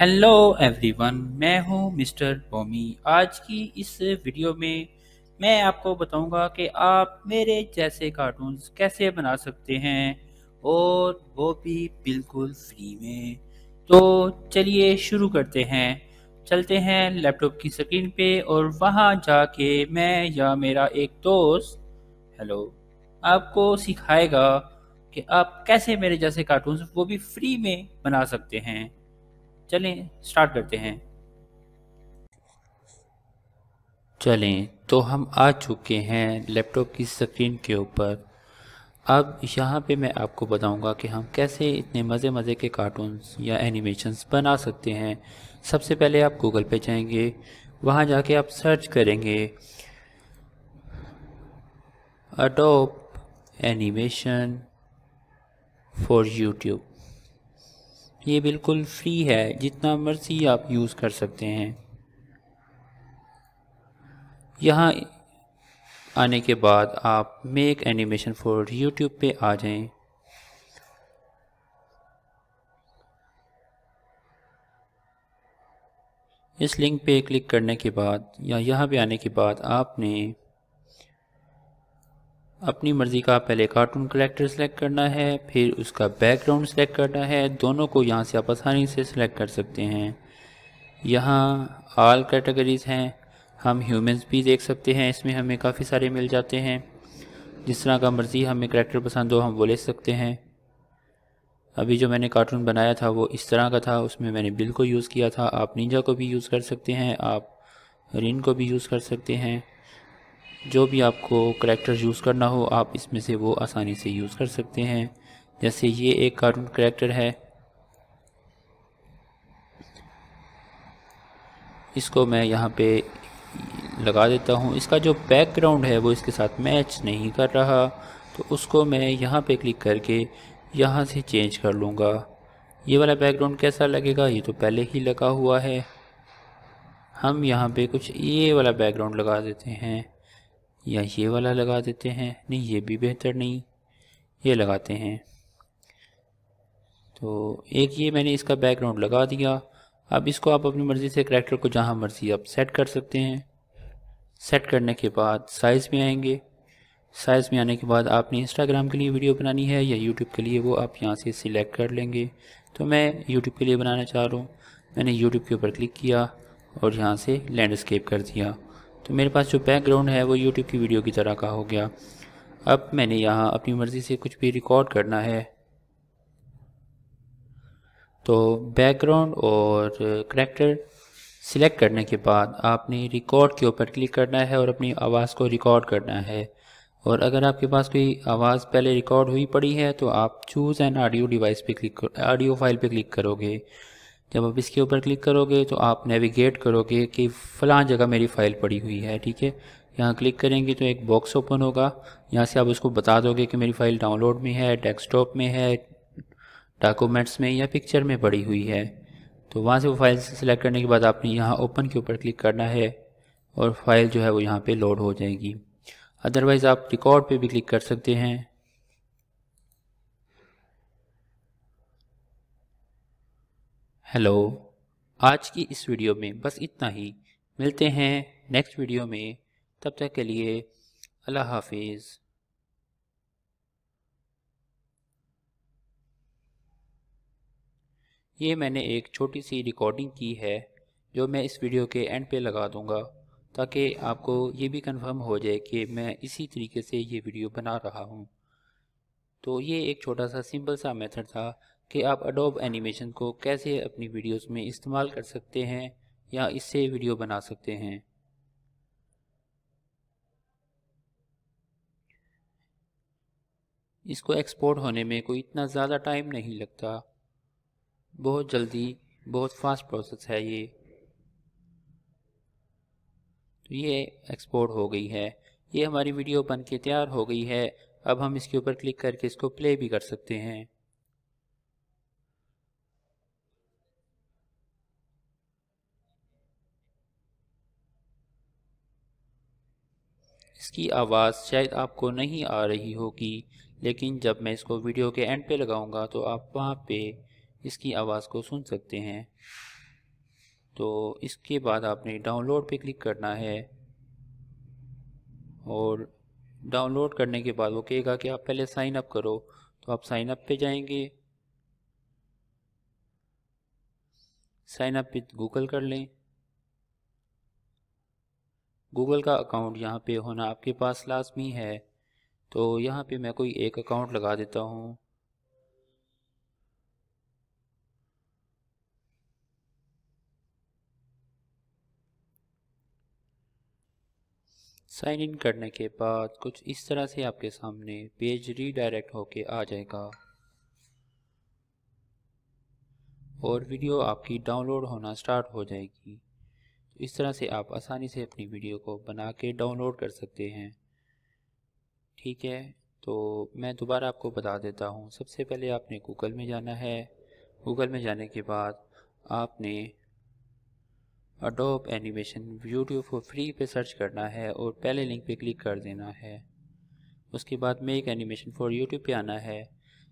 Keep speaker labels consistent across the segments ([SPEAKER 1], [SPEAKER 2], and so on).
[SPEAKER 1] hello everyone मैं हूं mister बॉमी आज की इस वीडियो में मैं आपको बताऊंगा कि आप मेरे जैसे कार्टून्स कैसे बना सकते हैं और वो भी बिल्कुल फ्री में तो चलिए शुरू करते हैं चलते हैं लैपटॉप की स्क्रीन पे और वहाँ जाके मैं या मेरा एक दोस्त हेलो आपको सिखाएगा कि आप कैसे मेरे जैसे कार्टून्स वो भी फ्री में बना सकते हैं चलें स्टार्ट करते हैं चलें तो हम आ चुके हैं लैपटॉप की स्क्रीन के ऊपर अब यहाँ पे मैं आपको बताऊंगा कि हम कैसे इतने मज़े मज़े के कार्टून्स या एनिमेशंस बना सकते हैं सबसे पहले आप गूगल पे जाएंगे वहाँ जाके आप सर्च करेंगे अडोप एनिमेशन फॉर यूट्यूब ये बिल्कुल फ्री है जितना मर्ज़ी आप यूज़ कर सकते हैं यहाँ आने के बाद आप मेक एनिमेशन फॉर यूट्यूब पे आ जाएं इस लिंक पे क्लिक करने के बाद या यहाँ पे आने के बाद आपने अपनी मर्ज़ी का पहले कार्टून करेक्टर सेलेक्ट करना है फिर उसका बैकग्राउंड सेलेक्ट करना है दोनों को यहाँ से आप आसानी से सिलेक्ट कर सकते हैं यहाँ आल कैटेगरीज हैं हम ह्यूमंस भी देख सकते हैं इसमें हमें काफ़ी सारे मिल जाते हैं जिस तरह का मर्ज़ी हमें करेक्टर पसंद हो हम वो ले सकते हैं अभी जो मैंने कार्टून बनाया था वो इस तरह का था उसमें मैंने बिल को यूज़ किया था आप निंजा को भी यूज़ कर सकते हैं आप रिन को भी यूज़ कर सकते हैं जो भी आपको करेक्टर यूज़ करना हो आप इसमें से वो आसानी से यूज़ कर सकते हैं जैसे ये एक कार्टून करेक्टर है इसको मैं यहाँ पे लगा देता हूँ इसका जो बैकग्राउंड है वो इसके साथ मैच नहीं कर रहा तो उसको मैं यहाँ पे क्लिक करके यहाँ से चेंज कर लूँगा ये वाला बैकग्राउंड कैसा लगेगा ये तो पहले ही लगा हुआ है हम यहाँ पे कुछ ये वाला बैकग्राउंड लगा देते हैं या ये वाला लगा देते हैं नहीं ये भी बेहतर नहीं ये लगाते हैं तो एक ये मैंने इसका बैकग्राउंड लगा दिया अब इसको आप अपनी मर्ज़ी से करेक्टर को जहाँ मर्ज़ी आप सेट कर सकते हैं सेट करने के बाद साइज़ में आएंगे साइज़ में आने के बाद आपने इंस्टाग्राम के लिए वीडियो बनानी है या यूट्यूब के लिए वो आप यहाँ से सिलेक्ट कर लेंगे तो मैं यूट्यूब के लिए बनाना चाह रहा हूँ मैंने यूट्यूब के ऊपर क्लिक किया और यहाँ से लैंडस्केप कर दिया तो मेरे पास जो बैकग्राउंड है वो यूट्यूब की वीडियो की तरह का हो गया अब मैंने यहाँ अपनी मर्ज़ी से कुछ भी रिकॉर्ड करना है तो बैकग्राउंड और करेक्टर सिलेक्ट करने के बाद आपने रिकॉर्ड के ऊपर क्लिक करना है और अपनी आवाज़ को रिकॉर्ड करना है और अगर आपके पास कोई आवाज़ पहले रिकॉर्ड हुई पड़ी है तो आप चूज़ एन ऑडियो डिवाइस पे क्लिक ऑडियो फाइल पे क्लिक करोगे जब आप इसके ऊपर क्लिक करोगे तो आप नेविगेट करोगे कि फ़लाँ जगह मेरी फ़ाइल पड़ी हुई है ठीक है यहाँ क्लिक करेंगे तो एक बॉक्स ओपन होगा यहाँ से आप उसको बता दोगे कि मेरी फ़ाइल डाउनलोड में है डेस्कटॉप में है डॉक्यूमेंट्स में या पिक्चर में पड़ी हुई है तो वहाँ से वो फाइल सेलेक्ट करने के बाद आपने यहाँ ओपन के ऊपर क्लिक करना है और फाइल जो है वो यहाँ पर लोड हो जाएगी अदरवाइज़ आप रिकॉर्ड पर भी क्लिक कर सकते हैं हेलो आज की इस वीडियो में बस इतना ही मिलते हैं नेक्स्ट वीडियो में तब तक के लिए अल्लाह हाफिज़ ये मैंने एक छोटी सी रिकॉर्डिंग की है जो मैं इस वीडियो के एंड पे लगा दूंगा ताकि आपको ये भी कंफर्म हो जाए कि मैं इसी तरीके से ये वीडियो बना रहा हूँ तो ये एक छोटा सा सिंपल सा मेथड था कि आप अडोब एनिमेशन को कैसे अपनी वीडियोस में इस्तेमाल कर सकते हैं या इससे वीडियो बना सकते हैं इसको एक्सपोर्ट होने में कोई इतना ज़्यादा टाइम नहीं लगता बहुत जल्दी बहुत फास्ट प्रोसेस है ये तो ये एक्सपोर्ट हो गई है ये हमारी वीडियो बन के तैयार हो गई है अब हम इसके ऊपर क्लिक करके इसको प्ले भी कर सकते हैं इसकी आवाज़ शायद आपको नहीं आ रही होगी लेकिन जब मैं इसको वीडियो के एंड पे लगाऊंगा तो आप वहाँ पे इसकी आवाज़ को सुन सकते हैं तो इसके बाद आपने डाउनलोड पे क्लिक करना है और डाउनलोड करने के बाद वो कहेगा कि आप पहले साइन अप करो तो आप साइन अप पे जाएंगे साइन अप पे गूगल कर लें गूगल का अकाउंट यहाँ पे होना आपके पास लाजमी है तो यहाँ पे मैं कोई एक अकाउंट लगा देता हूँ साइन इन करने के बाद कुछ इस तरह से आपके सामने पेज रीडायरेक्ट होके आ जाएगा और वीडियो आपकी डाउनलोड होना स्टार्ट हो जाएगी इस तरह से आप आसानी से अपनी वीडियो को बना के डाउनलोड कर सकते हैं ठीक है तो मैं दोबारा आपको बता देता हूँ सबसे पहले आपने गूगल में जाना है गूगल में जाने के बाद आपने अडोप एनिमेशन यूट्यूब को फ्री पे सर्च करना है और पहले लिंक पे क्लिक कर देना है उसके बाद मेक एनिमेशन फॉर यूट्यूब पे आना है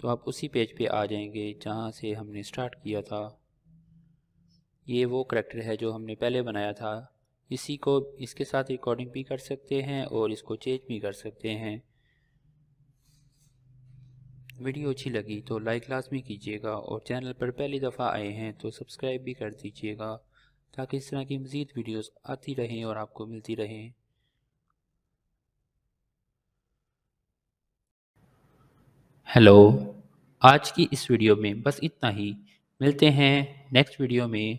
[SPEAKER 1] तो आप उसी पेज पे आ जाएंगे जहाँ से हमने स्टार्ट किया था ये वो करेक्टर है जो हमने पहले बनाया था इसी को इसके साथ रिकॉर्डिंग भी कर सकते हैं और इसको चेंज भी कर सकते हैं वीडियो अच्छी लगी तो लाइक लाजमी कीजिएगा और चैनल पर पहली दफ़ा आए हैं तो सब्सक्राइब भी कर दीजिएगा ताकि इस तरह की मज़ीद वीडियोस आती रहें और आपको मिलती रहें हेलो आज की इस वीडियो में बस इतना ही मिलते हैं नेक्स्ट वीडियो में